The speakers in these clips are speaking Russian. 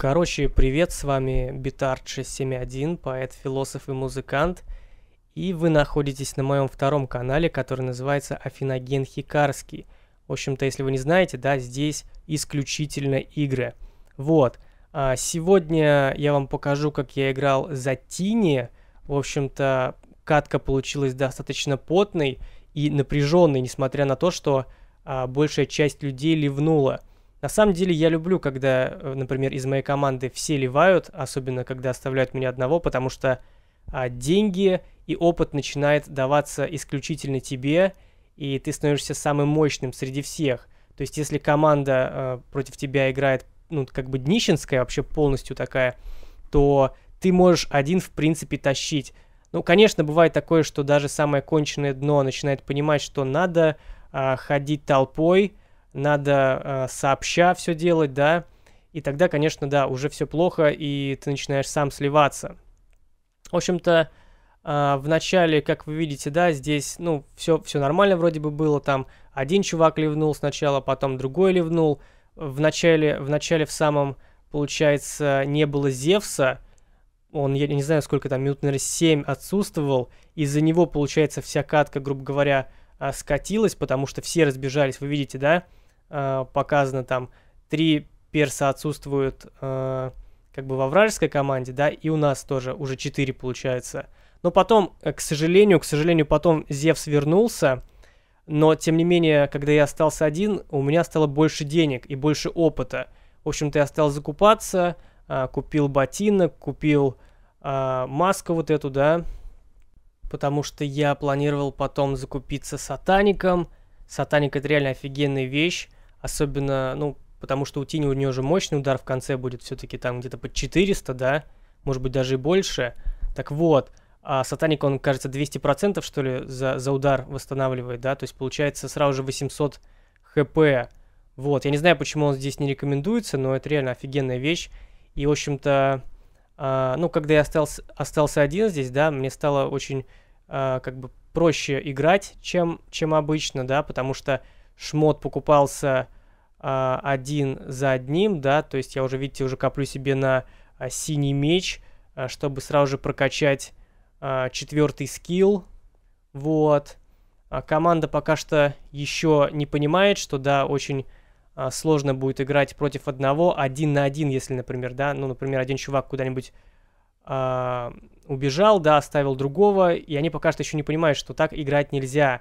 Короче, привет, с вами Битар 671, поэт, философ и музыкант. И вы находитесь на моем втором канале, который называется Афиноген Хикарский. В общем-то, если вы не знаете, да, здесь исключительно игры. Вот. А сегодня я вам покажу, как я играл за Тини. В общем-то, катка получилась достаточно потной и напряженной, несмотря на то, что а, большая часть людей ливнула – на самом деле я люблю, когда, э, например, из моей команды все ливают, особенно когда оставляют меня одного, потому что а, деньги и опыт начинает даваться исключительно тебе, и ты становишься самым мощным среди всех. То есть если команда а, против тебя играет, ну, как бы днищенская вообще полностью такая, то ты можешь один, в принципе, тащить. Ну, конечно, бывает такое, что даже самое конченное дно начинает понимать, что надо а, ходить толпой, надо э, сообща все делать, да, и тогда, конечно, да, уже все плохо, и ты начинаешь сам сливаться. В общем-то, э, в начале, как вы видите, да, здесь, ну, все, все нормально вроде бы было, там один чувак ливнул сначала, потом другой ливнул, в начале, в начале в самом, получается, не было Зевса, он, я не знаю, сколько там, минут, наверное, 7 отсутствовал. Из-за него, получается, вся катка, грубо говоря, а, скатилась, потому что все разбежались, вы видите, да? Э, показано там три перса отсутствуют э, как бы во вражеской команде, да, и у нас тоже уже четыре получается. Но потом, э, к сожалению, к сожалению, потом Зевс вернулся, но тем не менее, когда я остался один, у меня стало больше денег и больше опыта. В общем-то, я стал закупаться, купил ботинок, купил э, маску вот эту, да, потому что я планировал потом закупиться сатаником. Сатаник это реально офигенная вещь. Особенно, ну, потому что у Тини у нее же мощный удар в конце будет все-таки там где-то под 400, да? Может быть, даже и больше. Так вот, а Сатаник, он, кажется, 200% что ли за, за удар восстанавливает, да? То есть получается сразу же 800 хп. Вот, я не знаю, почему он здесь не рекомендуется, но это реально офигенная вещь. И, в общем-то, э, ну, когда я остался, остался один здесь, да, мне стало очень, э, как бы, проще играть, чем, чем обычно, да, потому что шмот покупался э, один за одним, да, то есть я уже, видите, уже коплю себе на э, синий меч, э, чтобы сразу же прокачать э, четвертый скилл, вот. А команда пока что еще не понимает, что, да, очень сложно будет играть против одного, один на один, если, например, да, ну, например, один чувак куда-нибудь э, убежал, да, оставил другого, и они пока что еще не понимают, что так играть нельзя,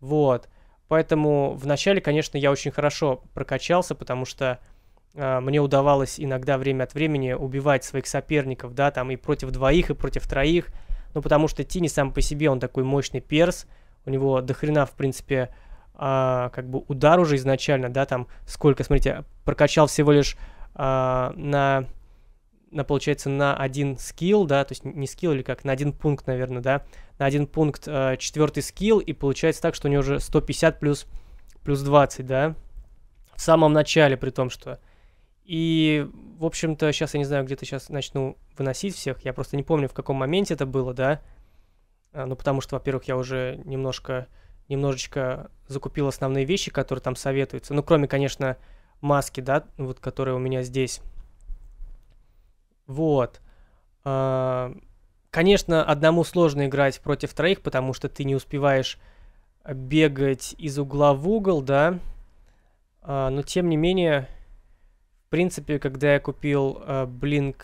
вот. Вот. Поэтому вначале, конечно, я очень хорошо прокачался, потому что э, мне удавалось иногда время от времени убивать своих соперников, да, там и против двоих, и против троих. Ну, потому что Тини сам по себе, он такой мощный перс, у него дохрена, в принципе, э, как бы удар уже изначально, да, там сколько, смотрите, прокачал всего лишь э, на на, получается, на один скилл, да, то есть не скилл или как, на один пункт, наверное, да, на один пункт э, четвертый скилл, и получается так, что у него уже 150 плюс, плюс 20, да, в самом начале, при том, что... И, в общем-то, сейчас я не знаю, где-то сейчас начну выносить всех, я просто не помню, в каком моменте это было, да, а, ну, потому что, во-первых, я уже немножко, немножечко закупил основные вещи, которые там советуются, ну, кроме, конечно, маски, да, вот, которые у меня здесь вот. А, конечно, одному сложно играть против троих, потому что ты не успеваешь бегать из угла в угол, да. А, но тем не менее, в принципе, когда я купил а, Blink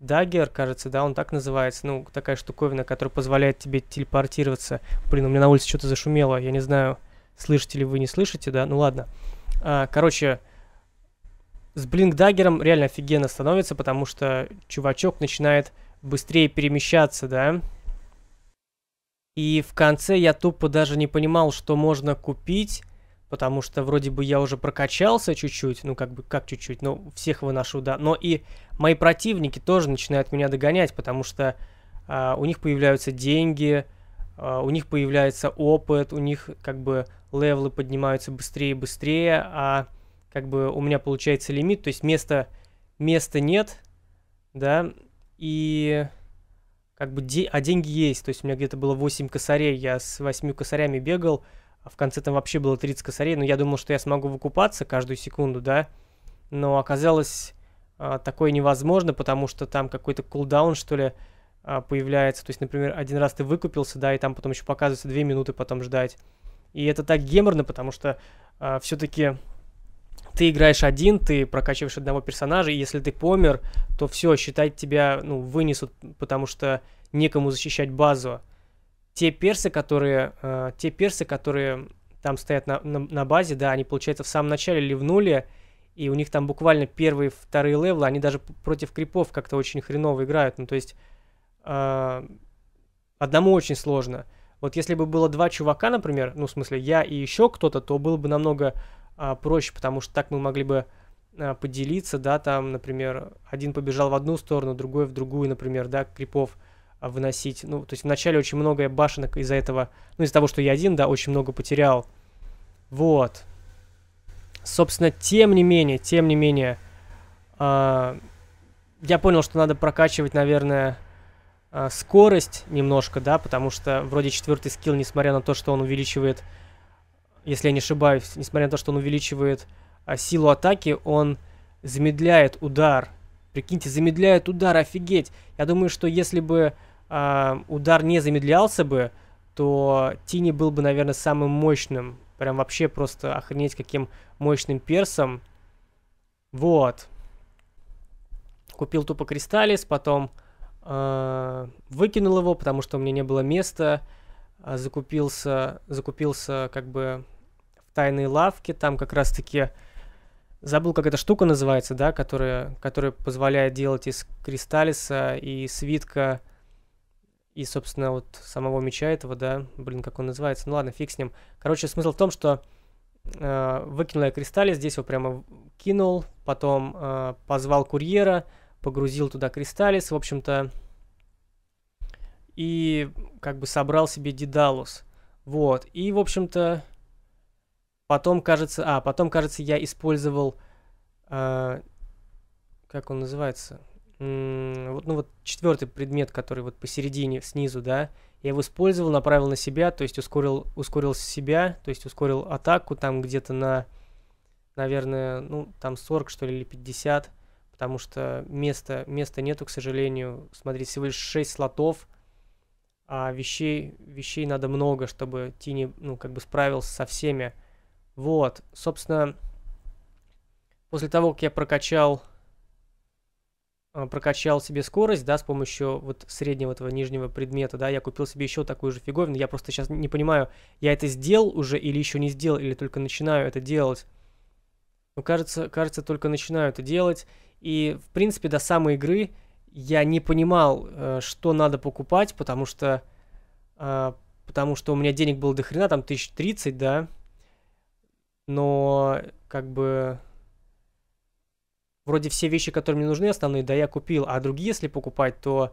Dagger, кажется, да, он так называется, ну, такая штуковина, которая позволяет тебе телепортироваться. Блин, у меня на улице что-то зашумело, я не знаю, слышите ли вы, не слышите, да, ну ладно. Короче, с блинкдаггером реально офигенно становится, потому что чувачок начинает быстрее перемещаться, да. И в конце я тупо даже не понимал, что можно купить, потому что вроде бы я уже прокачался чуть-чуть, ну как бы как чуть-чуть, но ну, всех выношу, да. Но и мои противники тоже начинают меня догонять, потому что э, у них появляются деньги, э, у них появляется опыт, у них как бы левлы поднимаются быстрее и быстрее, а как бы у меня получается лимит, то есть места, места нет, да, и как бы, де, а деньги есть, то есть у меня где-то было 8 косарей, я с 8 косарями бегал, а в конце там вообще было 30 косарей, но я думал, что я смогу выкупаться каждую секунду, да, но оказалось а, такое невозможно, потому что там какой-то кулдаун, что ли, а, появляется, то есть, например, один раз ты выкупился, да, и там потом еще показывается 2 минуты потом ждать, и это так геморно, потому что а, все-таки ты играешь один, ты прокачиваешь одного персонажа, и если ты помер, то все, считать тебя, ну, вынесут, потому что некому защищать базу. Те персы, которые, э, те персы, которые там стоят на, на, на базе, да, они, получается, в самом начале ливнули, и у них там буквально первые, вторые левелы, они даже против крипов как-то очень хреново играют, ну, то есть э, одному очень сложно. Вот если бы было два чувака, например, ну, в смысле, я и еще кто-то, то было бы намного а, проще, потому что так мы могли бы а, поделиться, да, там, например, один побежал в одну сторону, другой в другую, например, да, крипов а, выносить. Ну, то есть вначале очень много башенок из-за этого, ну, из-за того, что я один, да, очень много потерял. Вот. Собственно, тем не менее, тем не менее, э, я понял, что надо прокачивать, наверное, э, скорость немножко, да, потому что вроде четвертый скилл, несмотря на то, что он увеличивает если я не ошибаюсь, несмотря на то, что он увеличивает а, силу атаки, он замедляет удар. Прикиньте, замедляет удар, офигеть! Я думаю, что если бы а, удар не замедлялся бы, то Тини был бы, наверное, самым мощным. Прям вообще просто охренеть каким мощным персом. Вот. Купил тупо кристаллис, потом э, выкинул его, потому что у меня не было места. А, закупился, закупился как бы в тайной лавке, там как раз-таки забыл, как эта штука называется, да, которая, которая позволяет делать из кристаллиса и свитка и, собственно, вот самого меча этого, да, блин, как он называется, ну ладно, фиг с ним. Короче, смысл в том, что э, выкинул я кристаллис, здесь его прямо кинул, потом э, позвал курьера, погрузил туда кристаллис, в общем-то, и как бы собрал себе Дедалус. Вот. И, в общем-то, потом, кажется... А, потом, кажется, я использовал... Э, как он называется? вот, ну, вот четвертый предмет, который вот посередине, снизу, да, я его использовал, направил на себя, то есть ускорил, ускорил себя, то есть ускорил атаку там где-то на, наверное, ну, там 40, что ли, или 50, потому что места, места нету, к сожалению. Смотрите, всего лишь 6 слотов – а вещей, вещей надо много, чтобы Тини, ну, как бы справился со всеми. Вот, собственно, после того, как я прокачал, а, прокачал себе скорость, да, с помощью вот среднего этого нижнего предмета, да, я купил себе еще такую же фиговину, я просто сейчас не понимаю, я это сделал уже или еще не сделал, или только начинаю это делать. Ну, кажется, кажется, только начинаю это делать, и, в принципе, до самой игры я не понимал, э, что надо покупать, потому что, э, потому что у меня денег было до хрена, там тридцать, да, но как бы вроде все вещи, которые мне нужны основные, да, я купил, а другие, если покупать, то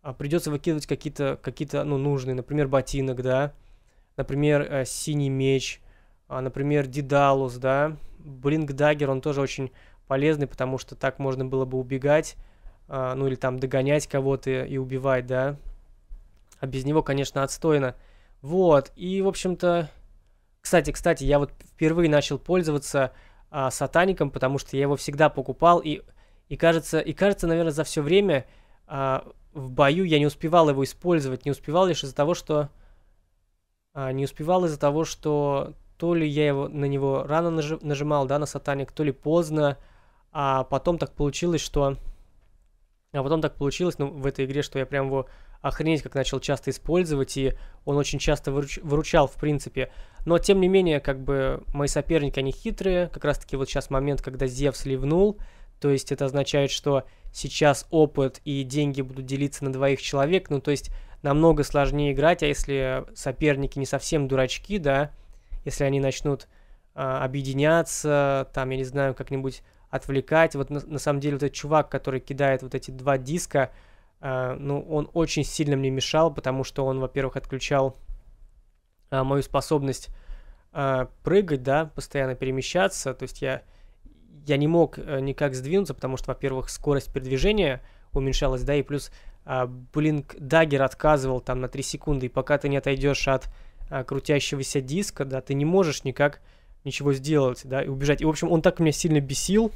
а, придется выкидывать какие-то, какие-то, ну, нужные, например, ботинок, да, например, э, синий меч, а, например, дедалус, да, блинк дагер, он тоже очень полезный, потому что так можно было бы убегать, а, ну или там догонять кого-то и убивать, да. А без него, конечно, отстойно. Вот, и, в общем-то... Кстати, кстати, я вот впервые начал пользоваться э, сатаником, потому что я его всегда покупал, и, и кажется, и кажется, наверное, за все время э, в бою я не успевал его использовать, не успевал лишь из-за того, что... Э, не успевал из-за того, что то ли я его, на него рано нажимал, да, на сатаник, то ли поздно, а потом так получилось, что а потом так получилось ну, в этой игре, что я прям его охренеть как начал часто использовать, и он очень часто выруч, выручал, в принципе. Но, тем не менее, как бы мои соперники, они хитрые. Как раз-таки вот сейчас момент, когда Зев сливнул то есть это означает, что сейчас опыт и деньги будут делиться на двоих человек, ну то есть намного сложнее играть, а если соперники не совсем дурачки, да, если они начнут э, объединяться, там, я не знаю, как-нибудь отвлекать. Вот на, на самом деле вот этот чувак, который кидает вот эти два диска, э, ну, он очень сильно мне мешал, потому что он, во-первых, отключал э, мою способность э, прыгать, да, постоянно перемещаться. То есть я, я не мог э, никак сдвинуться, потому что, во-первых, скорость передвижения уменьшалась, да, и плюс э, блинк дагер отказывал там на 3 секунды, и пока ты не отойдешь от э, крутящегося диска, да, ты не можешь никак ничего сделать, да, и убежать. И, в общем, он так меня сильно бесил.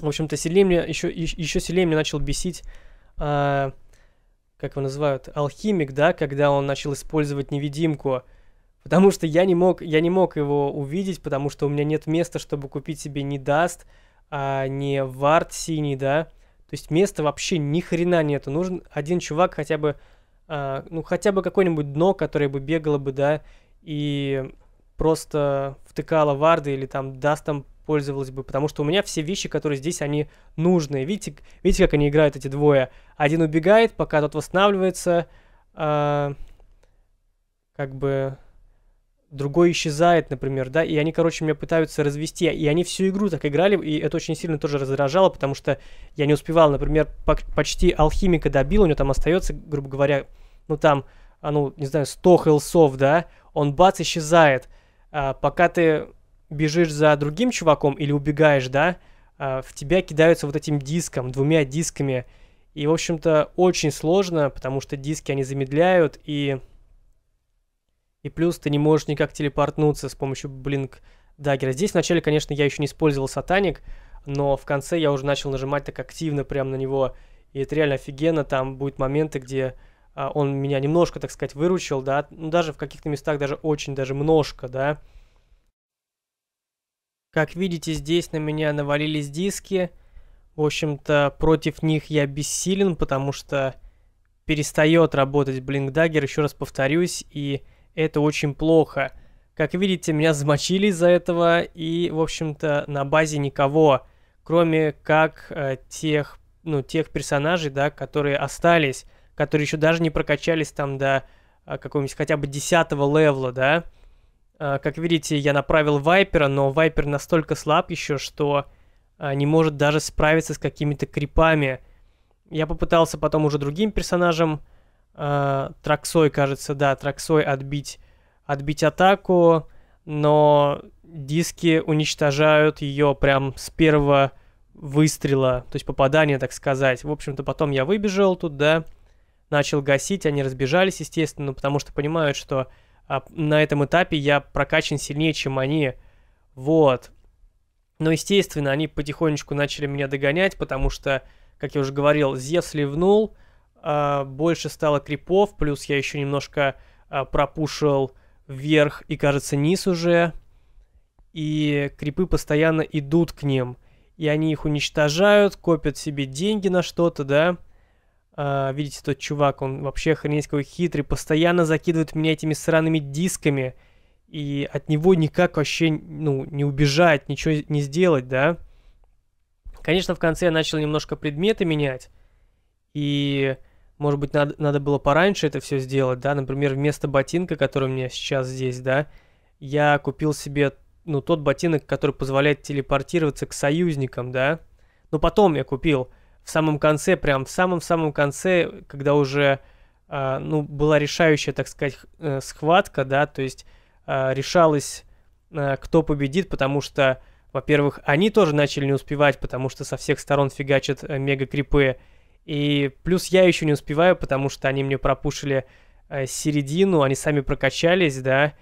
В общем-то, сильнее меня еще, еще сильнее меня начал бесить, э, как его называют, алхимик, да, когда он начал использовать невидимку. Потому что я не мог, я не мог его увидеть, потому что у меня нет места, чтобы купить себе не даст, а не вард синий, да. То есть места вообще ни хрена нету. Нужен один чувак хотя бы, э, ну хотя бы какое-нибудь дно, которое бы бегало бы, да, и просто втыкала варды или там дастом пользовалась бы, потому что у меня все вещи, которые здесь, они нужные. Видите, видите, как они играют, эти двое? Один убегает, пока тот восстанавливается, э, как бы другой исчезает, например, да, и они, короче, меня пытаются развести, и они всю игру так играли, и это очень сильно тоже раздражало, потому что я не успевал, например, почти алхимика добил, у него там остается, грубо говоря, ну там, а, ну, не знаю, 100 хелсов, да, он бац, исчезает, а, пока ты бежишь за другим чуваком или убегаешь, да, а, в тебя кидаются вот этим диском, двумя дисками. И, в общем-то, очень сложно, потому что диски, они замедляют, и... И плюс ты не можешь никак телепортнуться с помощью блинк даггера. Здесь вначале, конечно, я еще не использовал сатаник, но в конце я уже начал нажимать так активно прямо на него. И это реально офигенно, там будут моменты, где а, он меня немножко, так сказать, выручил, да, ну, даже в каких-то местах даже очень, даже множко, да. Как видите, здесь на меня навалились диски. В общем-то, против них я бессилен, потому что перестает работать Blink Dagger, еще раз повторюсь, и это очень плохо. Как видите, меня замочили из-за этого, и, в общем-то, на базе никого, кроме как э, тех, ну, тех персонажей, да, которые остались которые еще даже не прокачались там до а, какого-нибудь хотя бы 10 левла, да. А, как видите, я направил Вайпера, но Вайпер настолько слаб еще, что а, не может даже справиться с какими-то крипами. Я попытался потом уже другим персонажем, Траксой, кажется, да, Траксой отбить, отбить атаку, но диски уничтожают ее прям с первого выстрела, то есть попадания, так сказать. В общем-то, потом я выбежал тут, да, начал гасить, они разбежались, естественно, потому что понимают, что а, на этом этапе я прокачан сильнее, чем они. Вот. Но, естественно, они потихонечку начали меня догонять, потому что, как я уже говорил, Зевс ливнул, а, больше стало крипов, плюс я еще немножко а, пропушил вверх и, кажется, низ уже. И крипы постоянно идут к ним. И они их уничтожают, копят себе деньги на что-то, да. А, видите, тот чувак, он вообще охренеть какой хитрый, постоянно закидывает меня этими сраными дисками, и от него никак вообще, ну, не убежать, ничего не сделать, да? Конечно, в конце я начал немножко предметы менять, и, может быть, надо, надо было пораньше это все сделать, да? Например, вместо ботинка, который у меня сейчас здесь, да, я купил себе, ну, тот ботинок, который позволяет телепортироваться к союзникам, да? Но потом я купил, в самом конце, прям в самом-самом конце, когда уже, э, ну, была решающая, так сказать, э, схватка, да, то есть э, а, решалось, э, а, кто победит, потому что, во-первых, они тоже начали не успевать, потому что со всех сторон фигачат э, мега-крипы, и плюс я еще не успеваю, потому что они мне пропушили э, середину, они сами прокачались, да,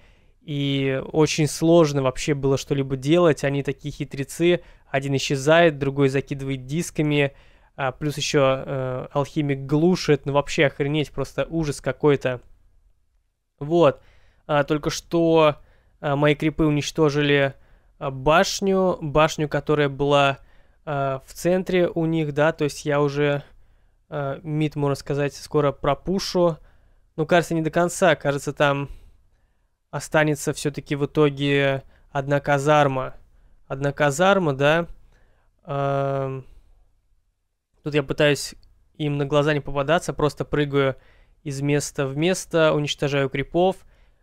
и очень сложно вообще было что-либо делать, они такие хитрецы, один исчезает, другой закидывает дисками, а, плюс еще э, алхимик глушит. Ну вообще охренеть, просто ужас какой-то. Вот. А, только что а, мои крипы уничтожили а, башню. Башню, которая была а, в центре у них, да. То есть я уже а, мид, можно сказать, скоро пропушу. Ну, кажется, не до конца. Кажется, там останется все-таки в итоге одна казарма. Одна казарма, да. Эм... Тут я пытаюсь им на глаза не попадаться, просто прыгаю из места в место, уничтожаю крипов,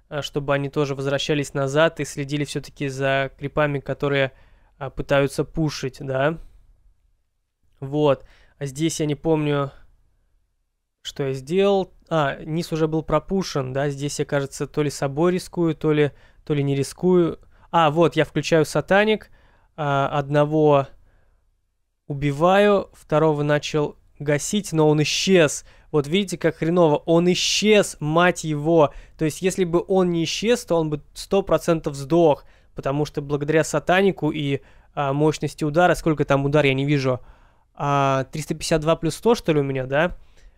э, чтобы они тоже возвращались назад и следили все-таки за крипами, которые э, пытаются пушить, да. Вот. А здесь я не помню, что я сделал. А, низ уже был пропушен, да. Здесь я, кажется, то ли собой рискую, то ли, то ли не рискую. А, вот, я включаю сатаник. Э, одного убиваю, второго начал гасить, но он исчез. Вот видите, как хреново. Он исчез, мать его. То есть, если бы он не исчез, то он бы 100% сдох. Потому что благодаря сатанику и а, мощности удара, сколько там удар, я не вижу. А, 352 плюс 100, что ли, у меня, да?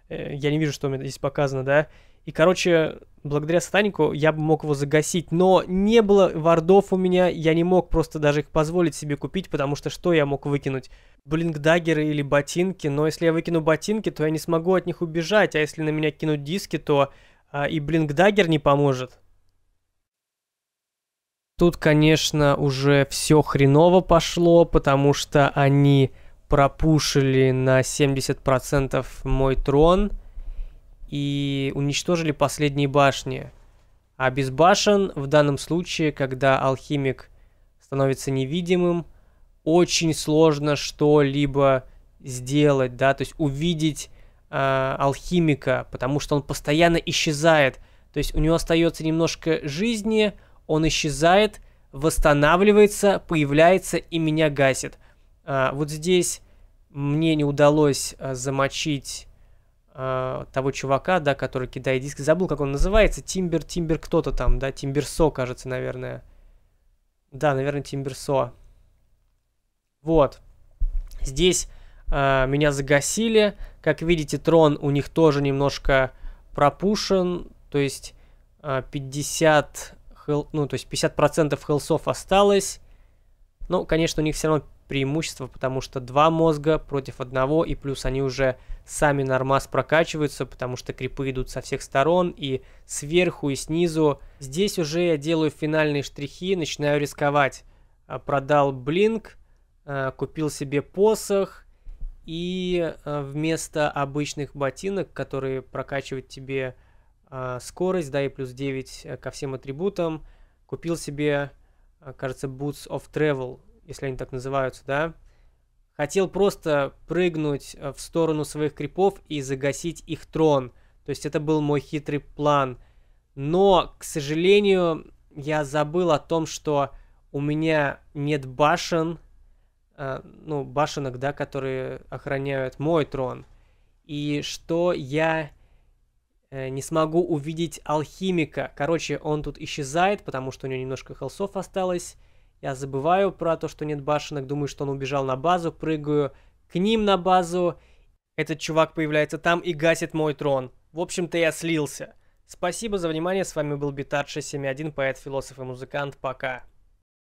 Э, я не вижу, что у меня здесь показано, да? И, короче, благодаря сатанику я бы мог его загасить. Но не было вардов у меня, я не мог просто даже их позволить себе купить, потому что что я мог выкинуть? Блинкдаггеры или ботинки, но если я выкину ботинки, то я не смогу от них убежать, а если на меня кинуть диски, то а, и блинкдаггер не поможет. Тут, конечно, уже все хреново пошло, потому что они пропушили на 70% мой трон – и уничтожили последние башни. А без башен, в данном случае, когда алхимик становится невидимым, очень сложно что-либо сделать, да, то есть увидеть э, алхимика, потому что он постоянно исчезает. То есть у него остается немножко жизни, он исчезает, восстанавливается, появляется и меня гасит. Э, вот здесь мне не удалось э, замочить а, того чувака, да, который кидает диск. Забыл, как он называется. Тимбер, Тимбер кто-то там, да, Тимберсо, кажется, наверное. Да, наверное, Тимберсо. Вот. Здесь э, меня загасили. Как видите, трон у них тоже немножко пропушен. То есть э, а, 50, хел, ну, то есть 50% хелсов осталось. Ну, конечно, у них все равно преимущество, потому что два мозга против одного, и плюс они уже сами нормас прокачиваются, потому что крипы идут со всех сторон и сверху, и снизу. Здесь уже я делаю финальные штрихи, начинаю рисковать. А, продал блинк, а, купил себе посох и а, вместо обычных ботинок, которые прокачивают тебе скорость, да, и плюс 9 э, ко всем атрибутам, купил себе, кажется, Boots of Travel, если они так называются, да, хотел просто прыгнуть э, в сторону своих крипов и загасить их трон. То есть это был мой хитрый план. Но, к сожалению, я забыл о том, что у меня нет башен, э, ну, башенок, да, которые охраняют мой трон. И что я э, не смогу увидеть алхимика. Короче, он тут исчезает, потому что у него немножко холсов осталось. Я забываю про то, что нет башенок, думаю, что он убежал на базу, прыгаю к ним на базу. Этот чувак появляется там и гасит мой трон. В общем-то, я слился. Спасибо за внимание, с вами был Битар 671, поэт, философ и музыкант, пока.